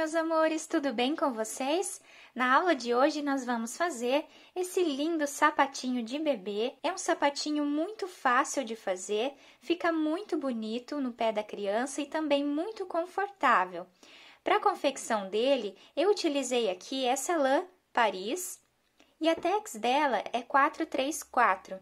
meus amores, tudo bem com vocês? Na aula de hoje nós vamos fazer esse lindo sapatinho de bebê. É um sapatinho muito fácil de fazer, fica muito bonito no pé da criança e também muito confortável. Para a confecção dele, eu utilizei aqui essa lã Paris e a tex dela é 434.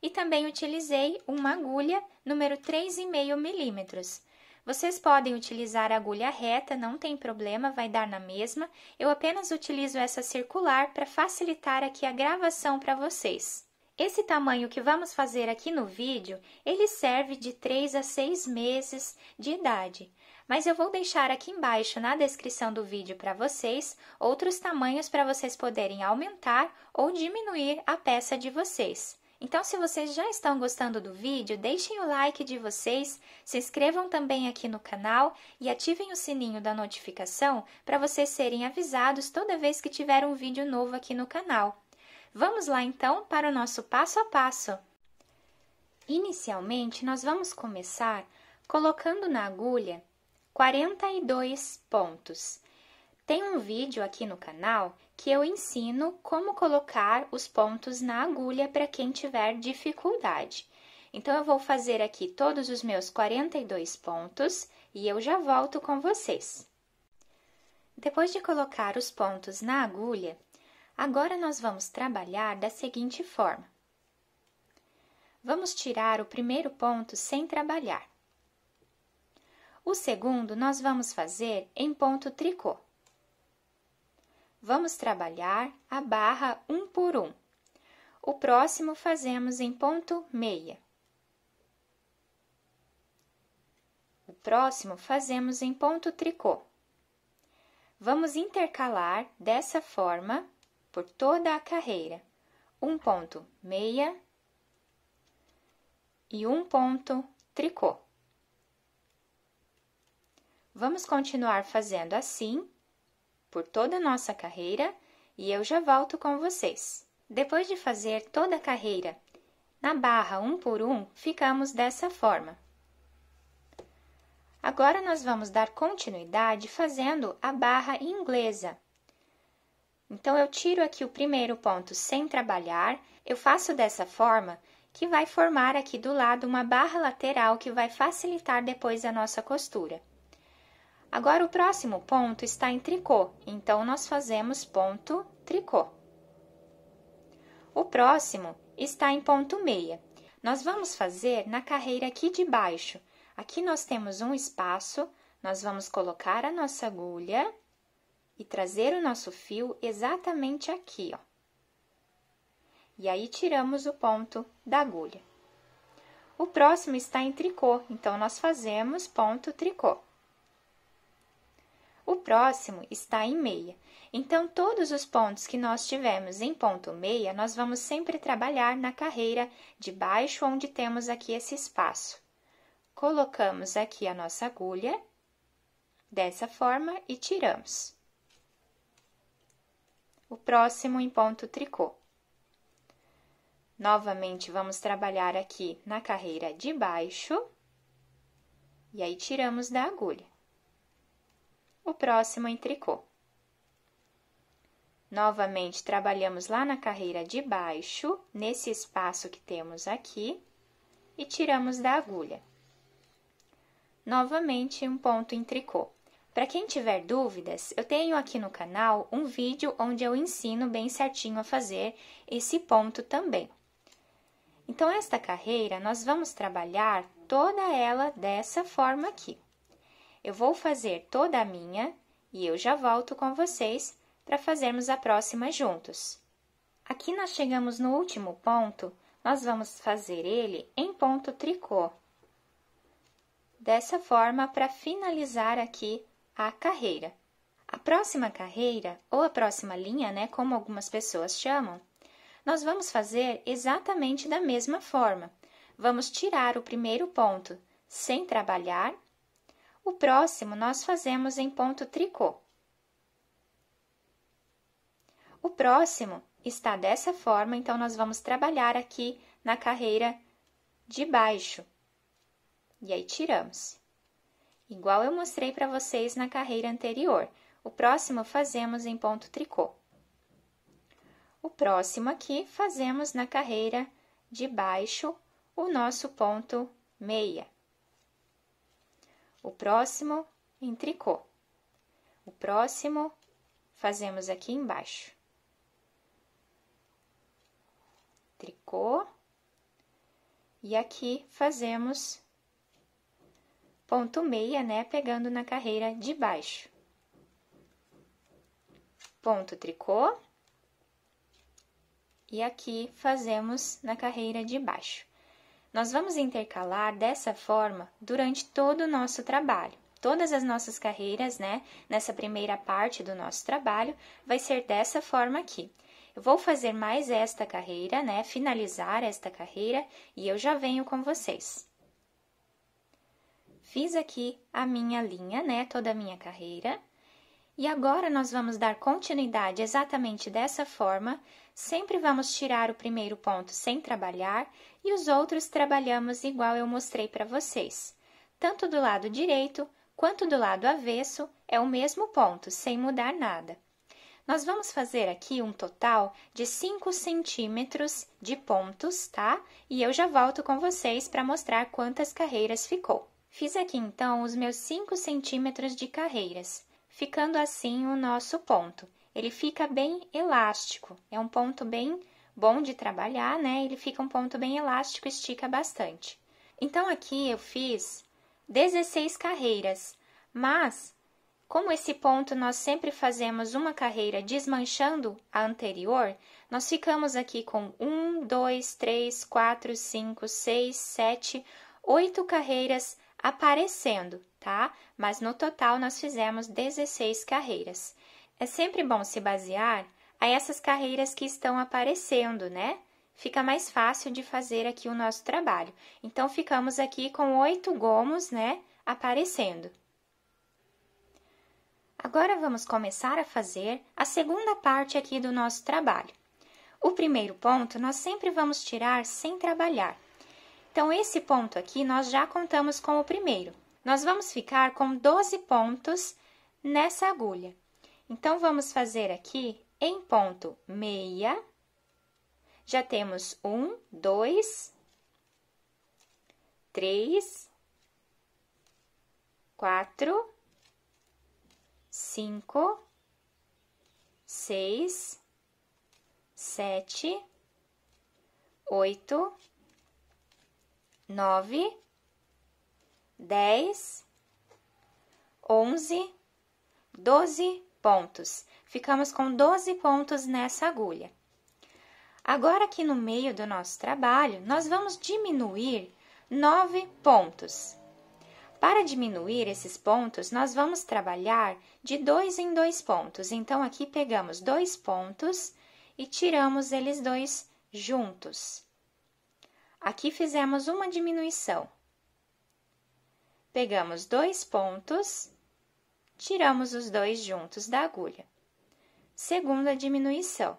E também utilizei uma agulha número 3,5 milímetros. Vocês podem utilizar agulha reta, não tem problema, vai dar na mesma. Eu apenas utilizo essa circular para facilitar aqui a gravação para vocês. Esse tamanho que vamos fazer aqui no vídeo, ele serve de 3 a 6 meses de idade. Mas eu vou deixar aqui embaixo na descrição do vídeo para vocês outros tamanhos para vocês poderem aumentar ou diminuir a peça de vocês. Então, se vocês já estão gostando do vídeo, deixem o like de vocês, se inscrevam também aqui no canal e ativem o sininho da notificação para vocês serem avisados toda vez que tiver um vídeo novo aqui no canal. Vamos lá então para o nosso passo a passo. Inicialmente, nós vamos começar colocando na agulha 42 pontos. Tem um vídeo aqui no canal que eu ensino como colocar os pontos na agulha para quem tiver dificuldade. Então, eu vou fazer aqui todos os meus 42 pontos e eu já volto com vocês. Depois de colocar os pontos na agulha, agora nós vamos trabalhar da seguinte forma. Vamos tirar o primeiro ponto sem trabalhar. O segundo nós vamos fazer em ponto tricô. Vamos trabalhar a barra um por um. O próximo fazemos em ponto meia. O próximo fazemos em ponto tricô. Vamos intercalar dessa forma por toda a carreira. Um ponto meia e um ponto tricô. Vamos continuar fazendo assim por toda a nossa carreira e eu já volto com vocês. Depois de fazer toda a carreira na barra um por um, ficamos dessa forma. Agora nós vamos dar continuidade fazendo a barra inglesa. Então eu tiro aqui o primeiro ponto sem trabalhar, eu faço dessa forma que vai formar aqui do lado uma barra lateral que vai facilitar depois a nossa costura. Agora o próximo ponto está em tricô, então nós fazemos ponto tricô. O próximo está em ponto meia. Nós vamos fazer na carreira aqui de baixo. Aqui nós temos um espaço, nós vamos colocar a nossa agulha e trazer o nosso fio exatamente aqui, ó. E aí tiramos o ponto da agulha. O próximo está em tricô, então nós fazemos ponto tricô. O próximo está em meia. Então, todos os pontos que nós tivemos em ponto meia, nós vamos sempre trabalhar na carreira de baixo, onde temos aqui esse espaço. Colocamos aqui a nossa agulha, dessa forma, e tiramos. O próximo em ponto tricô. Novamente, vamos trabalhar aqui na carreira de baixo, e aí tiramos da agulha o próximo em tricô. Novamente, trabalhamos lá na carreira de baixo, nesse espaço que temos aqui, e tiramos da agulha. Novamente, um ponto em tricô. Para quem tiver dúvidas, eu tenho aqui no canal um vídeo onde eu ensino bem certinho a fazer esse ponto também. Então, esta carreira, nós vamos trabalhar toda ela dessa forma aqui. Eu vou fazer toda a minha e eu já volto com vocês para fazermos a próxima juntos. Aqui nós chegamos no último ponto, nós vamos fazer ele em ponto tricô. Dessa forma, para finalizar aqui a carreira. A próxima carreira, ou a próxima linha, né, como algumas pessoas chamam, nós vamos fazer exatamente da mesma forma. Vamos tirar o primeiro ponto sem trabalhar o próximo nós fazemos em ponto tricô. O próximo está dessa forma, então nós vamos trabalhar aqui na carreira de baixo. E aí tiramos. Igual eu mostrei para vocês na carreira anterior. O próximo fazemos em ponto tricô. O próximo aqui fazemos na carreira de baixo o nosso ponto meia o próximo em tricô. O próximo fazemos aqui embaixo. Tricô. E aqui fazemos ponto meia, né, pegando na carreira de baixo. Ponto tricô. E aqui fazemos na carreira de baixo. Nós vamos intercalar dessa forma durante todo o nosso trabalho. Todas as nossas carreiras, né, nessa primeira parte do nosso trabalho, vai ser dessa forma aqui. Eu vou fazer mais esta carreira, né, finalizar esta carreira e eu já venho com vocês. Fiz aqui a minha linha, né, toda a minha carreira. E agora nós vamos dar continuidade exatamente dessa forma. Sempre vamos tirar o primeiro ponto sem trabalhar e os outros trabalhamos igual eu mostrei para vocês. Tanto do lado direito quanto do lado avesso é o mesmo ponto, sem mudar nada. Nós vamos fazer aqui um total de 5 centímetros de pontos, tá? E eu já volto com vocês para mostrar quantas carreiras ficou. Fiz aqui, então, os meus 5 centímetros de carreiras ficando assim o nosso ponto. Ele fica bem elástico, é um ponto bem bom de trabalhar, né? Ele fica um ponto bem elástico, estica bastante. Então aqui eu fiz 16 carreiras, mas como esse ponto nós sempre fazemos uma carreira desmanchando a anterior, nós ficamos aqui com 1, 2, 3, 4, 5, 6, 7, 8 carreiras aparecendo, tá? Mas no total nós fizemos 16 carreiras. É sempre bom se basear a essas carreiras que estão aparecendo, né? Fica mais fácil de fazer aqui o nosso trabalho. Então, ficamos aqui com oito gomos, né? Aparecendo. Agora, vamos começar a fazer a segunda parte aqui do nosso trabalho. O primeiro ponto, nós sempre vamos tirar sem trabalhar. Então, esse ponto aqui nós já contamos com o primeiro. Nós vamos ficar com 12 pontos nessa agulha. Então, vamos fazer aqui em ponto meia. Já temos um, dois, três, quatro, cinco, seis, sete, oito, nove, dez, onze, doze pontos. Ficamos com doze pontos nessa agulha. Agora, aqui no meio do nosso trabalho, nós vamos diminuir nove pontos. Para diminuir esses pontos, nós vamos trabalhar de dois em dois pontos. Então, aqui pegamos dois pontos e tiramos eles dois juntos. Aqui fizemos uma diminuição. Pegamos dois pontos, tiramos os dois juntos da agulha. Segunda diminuição.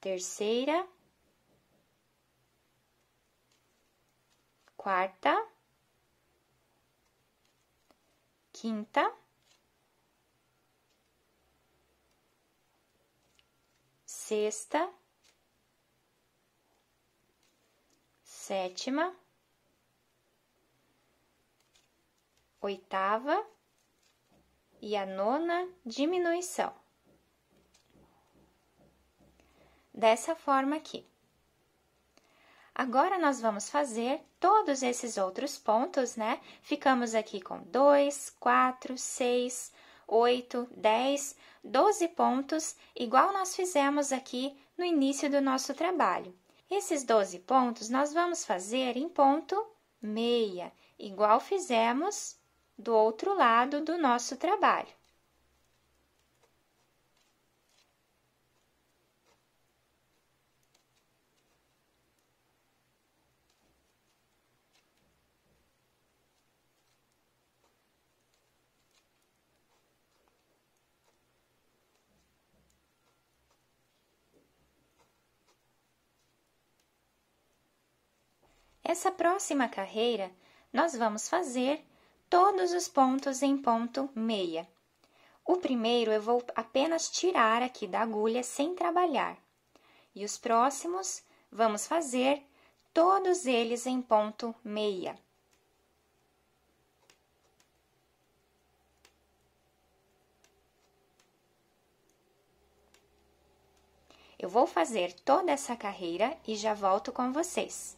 Terceira. Quarta. Quinta. Sexta. sétima, oitava e a nona diminuição. Dessa forma aqui. Agora, nós vamos fazer todos esses outros pontos, né? Ficamos aqui com 2, 4, 6, 8, 10, 12 pontos, igual nós fizemos aqui no início do nosso trabalho. Esses 12 pontos nós vamos fazer em ponto meia, igual fizemos do outro lado do nosso trabalho. Essa próxima carreira, nós vamos fazer todos os pontos em ponto meia. O primeiro eu vou apenas tirar aqui da agulha sem trabalhar. E os próximos, vamos fazer todos eles em ponto meia. Eu vou fazer toda essa carreira e já volto com vocês.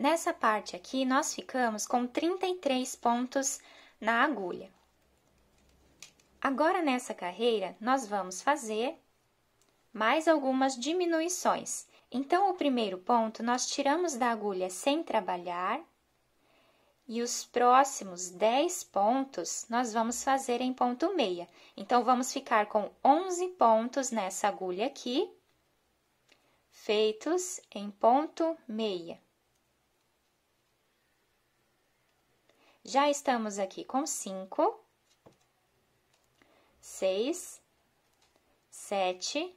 Nessa parte aqui, nós ficamos com 33 pontos na agulha. Agora, nessa carreira, nós vamos fazer mais algumas diminuições. Então, o primeiro ponto, nós tiramos da agulha sem trabalhar, e os próximos 10 pontos, nós vamos fazer em ponto meia. Então, vamos ficar com 11 pontos nessa agulha aqui, feitos em ponto meia. Já estamos aqui com cinco, seis, sete,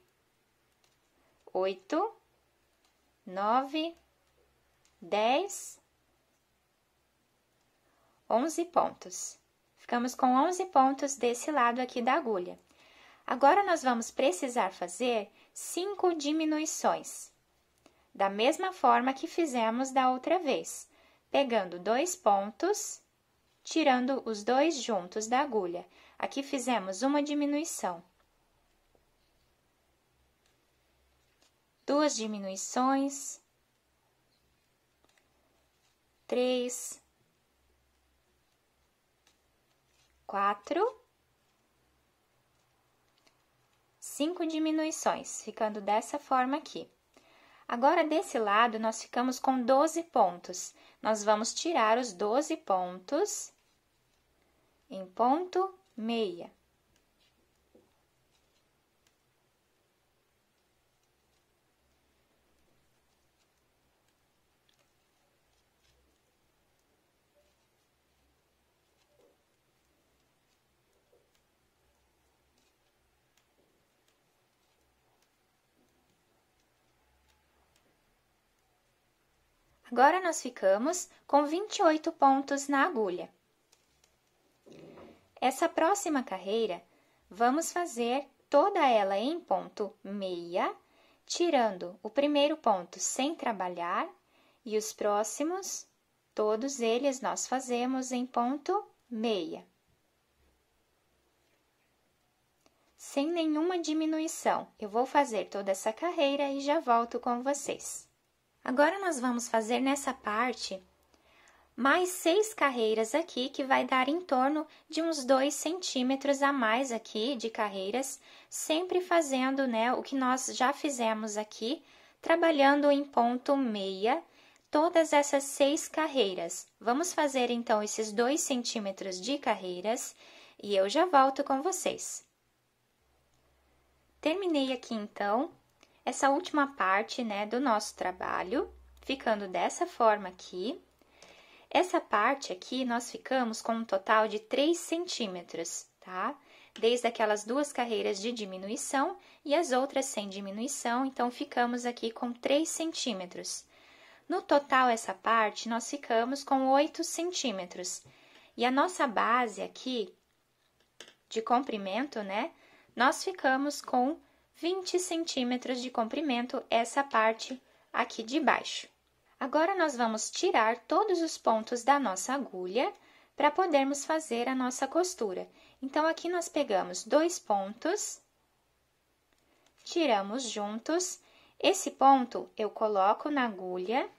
oito, nove, dez, onze pontos. Ficamos com onze pontos desse lado aqui da agulha. Agora, nós vamos precisar fazer cinco diminuições, da mesma forma que fizemos da outra vez, pegando dois pontos tirando os dois juntos da agulha. Aqui fizemos uma diminuição. Duas diminuições. Três. Quatro. Cinco diminuições, ficando dessa forma aqui. Agora, desse lado, nós ficamos com 12 pontos. Nós vamos tirar os 12 pontos em ponto meia. Agora nós ficamos com 28 pontos na agulha. Essa próxima carreira, vamos fazer toda ela em ponto meia, tirando o primeiro ponto sem trabalhar e os próximos, todos eles nós fazemos em ponto meia. Sem nenhuma diminuição, eu vou fazer toda essa carreira e já volto com vocês. Agora nós vamos fazer nessa parte mais seis carreiras aqui, que vai dar em torno de uns dois centímetros a mais aqui de carreiras, sempre fazendo né, o que nós já fizemos aqui, trabalhando em ponto meia, todas essas seis carreiras. Vamos fazer então esses dois centímetros de carreiras e eu já volto com vocês. Terminei aqui então essa última parte né, do nosso trabalho, ficando dessa forma aqui. Essa parte aqui nós ficamos com um total de 3 centímetros, tá? Desde aquelas duas carreiras de diminuição e as outras sem diminuição, então ficamos aqui com 3 centímetros. No total, essa parte, nós ficamos com 8 centímetros. E a nossa base aqui, de comprimento, né? Nós ficamos com 20 centímetros de comprimento, essa parte aqui de baixo. Agora, nós vamos tirar todos os pontos da nossa agulha para podermos fazer a nossa costura. Então, aqui nós pegamos dois pontos, tiramos juntos. Esse ponto eu coloco na agulha,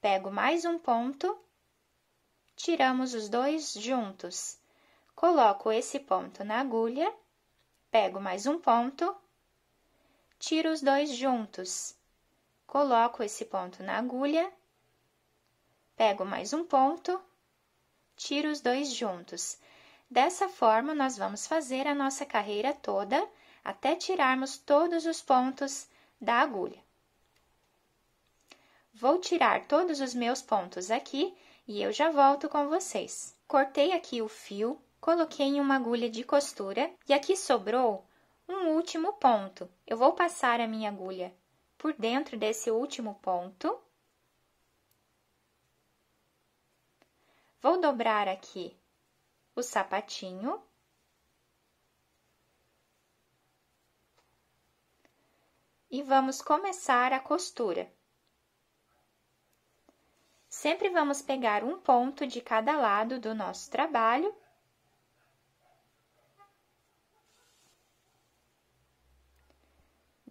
pego mais um ponto, tiramos os dois juntos. Coloco esse ponto na agulha, pego mais um ponto, tiro os dois juntos coloco esse ponto na agulha, pego mais um ponto, tiro os dois juntos. Dessa forma, nós vamos fazer a nossa carreira toda até tirarmos todos os pontos da agulha. Vou tirar todos os meus pontos aqui e eu já volto com vocês. Cortei aqui o fio, coloquei em uma agulha de costura e aqui sobrou um último ponto. Eu vou passar a minha agulha por dentro desse último ponto. Vou dobrar aqui o sapatinho. E vamos começar a costura. Sempre vamos pegar um ponto de cada lado do nosso trabalho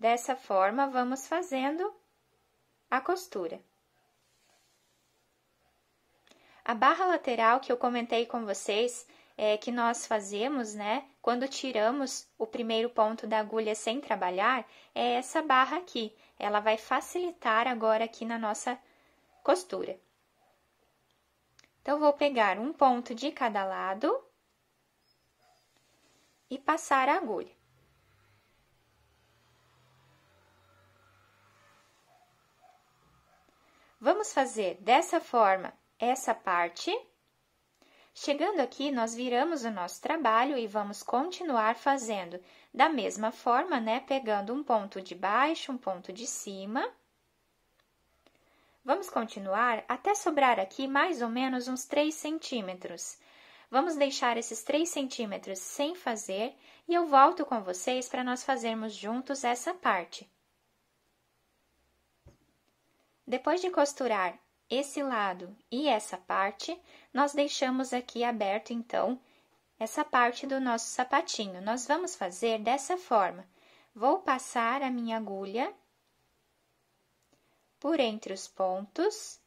Dessa forma, vamos fazendo a costura. A barra lateral que eu comentei com vocês, é, que nós fazemos, né, quando tiramos o primeiro ponto da agulha sem trabalhar, é essa barra aqui. Ela vai facilitar agora aqui na nossa costura. Então, vou pegar um ponto de cada lado e passar a agulha. Vamos fazer dessa forma essa parte. Chegando aqui, nós viramos o nosso trabalho e vamos continuar fazendo da mesma forma, né? Pegando um ponto de baixo, um ponto de cima. Vamos continuar até sobrar aqui mais ou menos uns 3 centímetros. Vamos deixar esses 3 centímetros sem fazer e eu volto com vocês para nós fazermos juntos essa parte. Depois de costurar esse lado e essa parte, nós deixamos aqui aberto, então, essa parte do nosso sapatinho. Nós vamos fazer dessa forma. Vou passar a minha agulha por entre os pontos,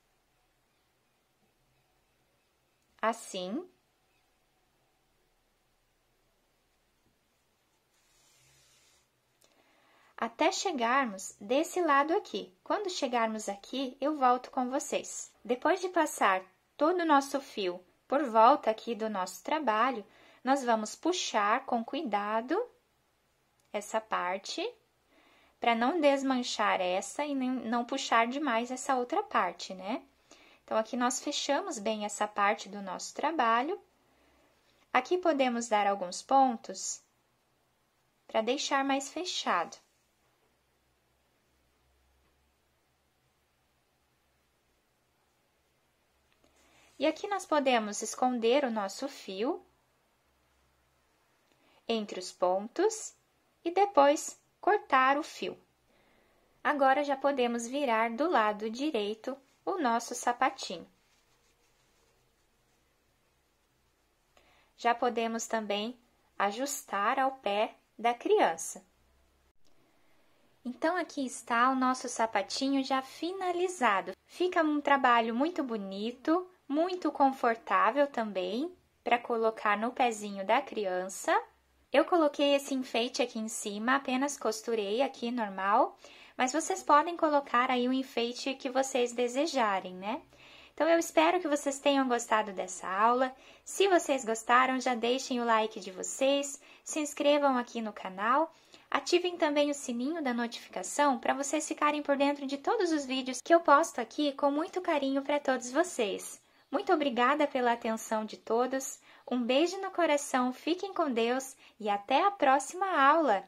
assim, até chegarmos desse lado aqui. Quando chegarmos aqui, eu volto com vocês. Depois de passar todo o nosso fio por volta aqui do nosso trabalho, nós vamos puxar com cuidado essa parte para não desmanchar essa e não puxar demais essa outra parte, né? Então, aqui nós fechamos bem essa parte do nosso trabalho. Aqui podemos dar alguns pontos para deixar mais fechado. E aqui nós podemos esconder o nosso fio entre os pontos e depois cortar o fio. Agora já podemos virar do lado direito o nosso sapatinho. Já podemos também ajustar ao pé da criança. Então, aqui está o nosso sapatinho já finalizado. Fica um trabalho muito bonito, muito confortável também para colocar no pezinho da criança. Eu coloquei esse enfeite aqui em cima, apenas costurei aqui normal, mas vocês podem colocar aí o enfeite que vocês desejarem, né? Então eu espero que vocês tenham gostado dessa aula. Se vocês gostaram, já deixem o like de vocês, se inscrevam aqui no canal, ativem também o sininho da notificação para vocês ficarem por dentro de todos os vídeos que eu posto aqui com muito carinho para todos vocês. Muito obrigada pela atenção de todos. Um beijo no coração, fiquem com Deus e até a próxima aula!